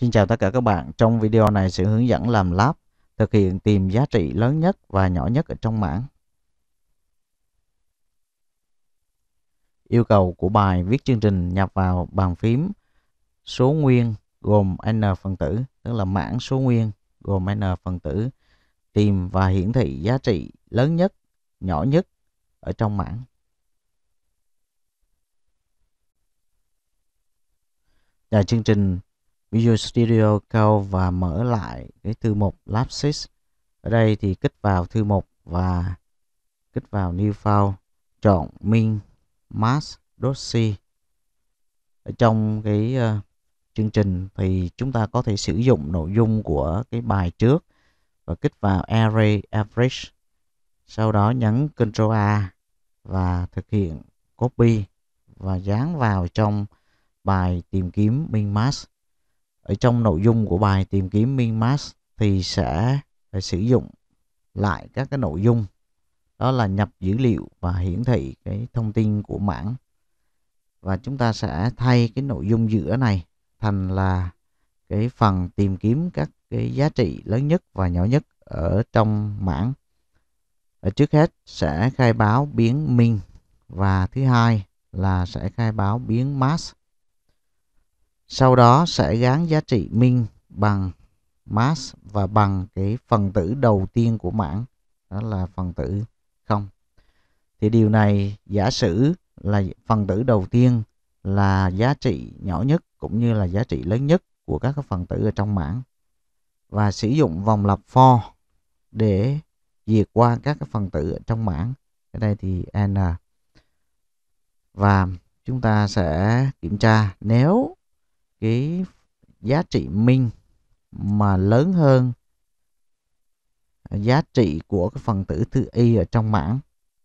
Xin chào tất cả các bạn. Trong video này sẽ hướng dẫn làm lab thực hiện tìm giá trị lớn nhất và nhỏ nhất ở trong mảng. Yêu cầu của bài viết chương trình nhập vào bàn phím số nguyên gồm n phần tử, tức là mảng số nguyên gồm n phần tử tìm và hiển thị giá trị lớn nhất, nhỏ nhất ở trong mảng. Và chương trình Visual Studio Code và mở lại cái thư mục Lapsis. Ở đây thì kích vào thư mục và kích vào New File, chọn Min Mask Dossier. Ở trong cái uh, chương trình thì chúng ta có thể sử dụng nội dung của cái bài trước và kích vào Array Average. Sau đó nhấn Ctrl A và thực hiện copy và dán vào trong bài tìm kiếm min max ở trong nội dung của bài tìm kiếm min max thì sẽ sử dụng lại các cái nội dung đó là nhập dữ liệu và hiển thị cái thông tin của mảng và chúng ta sẽ thay cái nội dung giữa này thành là cái phần tìm kiếm các cái giá trị lớn nhất và nhỏ nhất ở trong mảng ở trước hết sẽ khai báo biến min và thứ hai là sẽ khai báo biến mass sau đó sẽ gán giá trị min bằng mass và bằng cái phần tử đầu tiên của mảng đó là phần tử không thì điều này giả sử là phần tử đầu tiên là giá trị nhỏ nhất cũng như là giá trị lớn nhất của các phần tử ở trong mảng và sử dụng vòng lặp for để diệt qua các cái phần tử ở trong mảng ở đây thì n và chúng ta sẽ kiểm tra nếu cái giá trị minh mà lớn hơn giá trị của cái phần tử thứ y ở trong mảng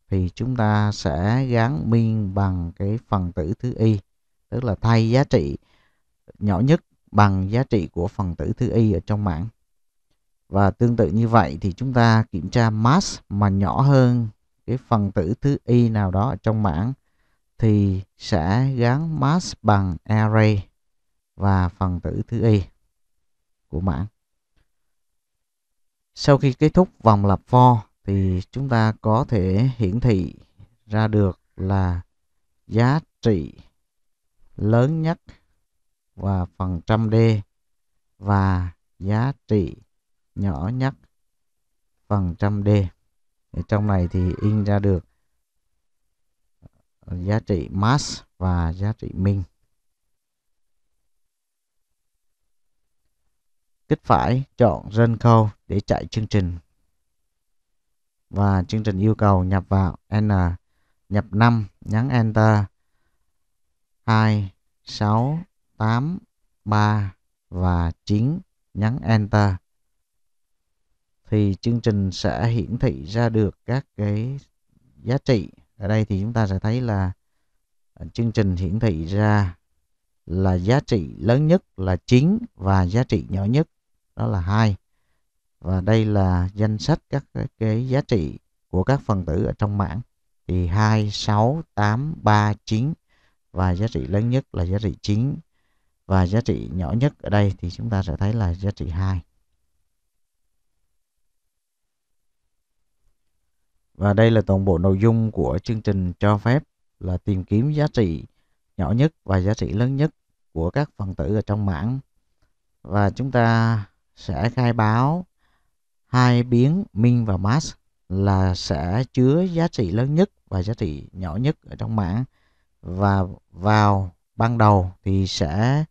thì chúng ta sẽ gắn min bằng cái phần tử thứ y tức là thay giá trị nhỏ nhất bằng giá trị của phần tử thứ y ở trong mảng và tương tự như vậy thì chúng ta kiểm tra mass mà nhỏ hơn cái phần tử thứ y nào đó ở trong mảng thì sẽ gắn mass bằng array và phần tử thứ y của mảng. Sau khi kết thúc vòng lập for thì chúng ta có thể hiển thị ra được là giá trị lớn nhất và phần trăm D và giá trị nhỏ nhất phần trăm D. trong này thì in ra được giá trị mass và giá trị min. kích phải chọn run code để chạy chương trình và chương trình yêu cầu nhập vào n nhập 5 nhấn enter 2 6 8 3 và 9 nhấn enter thì chương trình sẽ hiển thị ra được các cái giá trị ở đây thì chúng ta sẽ thấy là chương trình hiển thị ra là giá trị lớn nhất là 9 và giá trị nhỏ nhất đó là hai và đây là danh sách các cái giá trị của các phần tử ở trong mảng thì hai sáu tám ba chín và giá trị lớn nhất là giá trị 9 và giá trị nhỏ nhất ở đây thì chúng ta sẽ thấy là giá trị 2. Và đây là toàn bộ nội dung của chương trình cho phép là tìm kiếm giá trị nhỏ nhất và giá trị lớn nhất của các phần tử ở trong mảng. Và chúng ta sẽ khai báo hai biến min và max là sẽ chứa giá trị lớn nhất và giá trị nhỏ nhất ở trong mảng và vào ban đầu thì sẽ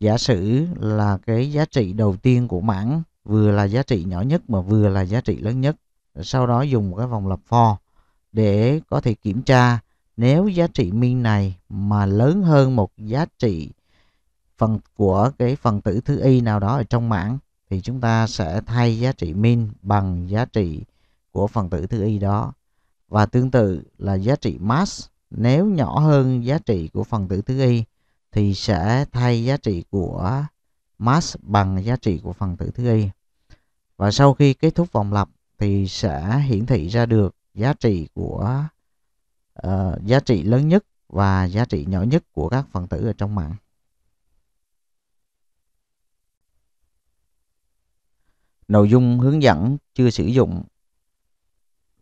giả sử là cái giá trị đầu tiên của mảng vừa là giá trị nhỏ nhất mà vừa là giá trị lớn nhất sau đó dùng cái vòng lập for để có thể kiểm tra nếu giá trị min này mà lớn hơn một giá trị phần của cái phần tử thứ y nào đó ở trong mảng thì chúng ta sẽ thay giá trị min bằng giá trị của phần tử thứ y đó và tương tự là giá trị max nếu nhỏ hơn giá trị của phần tử thứ y thì sẽ thay giá trị của max bằng giá trị của phần tử thứ y và sau khi kết thúc vòng lặp thì sẽ hiển thị ra được giá trị của uh, giá trị lớn nhất và giá trị nhỏ nhất của các phần tử ở trong mạng Nội dung hướng dẫn chưa sử dụng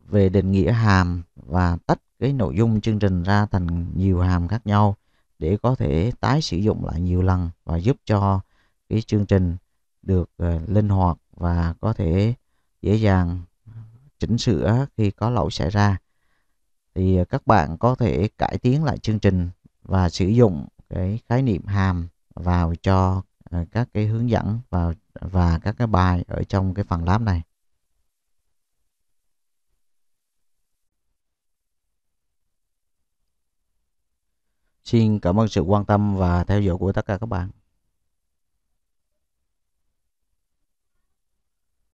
về định nghĩa hàm và tách cái nội dung chương trình ra thành nhiều hàm khác nhau để có thể tái sử dụng lại nhiều lần và giúp cho cái chương trình được uh, linh hoạt và có thể dễ dàng chỉnh sửa khi có lỗi xảy ra thì ờ, các bạn có thể cải tiến lại chương trình và sử dụng cái khái niệm hàm vào cho À, các cái hướng dẫn và và các cái bài ở trong cái phần lab này. Xin cảm ơn sự quan tâm và theo dõi của tất cả các bạn.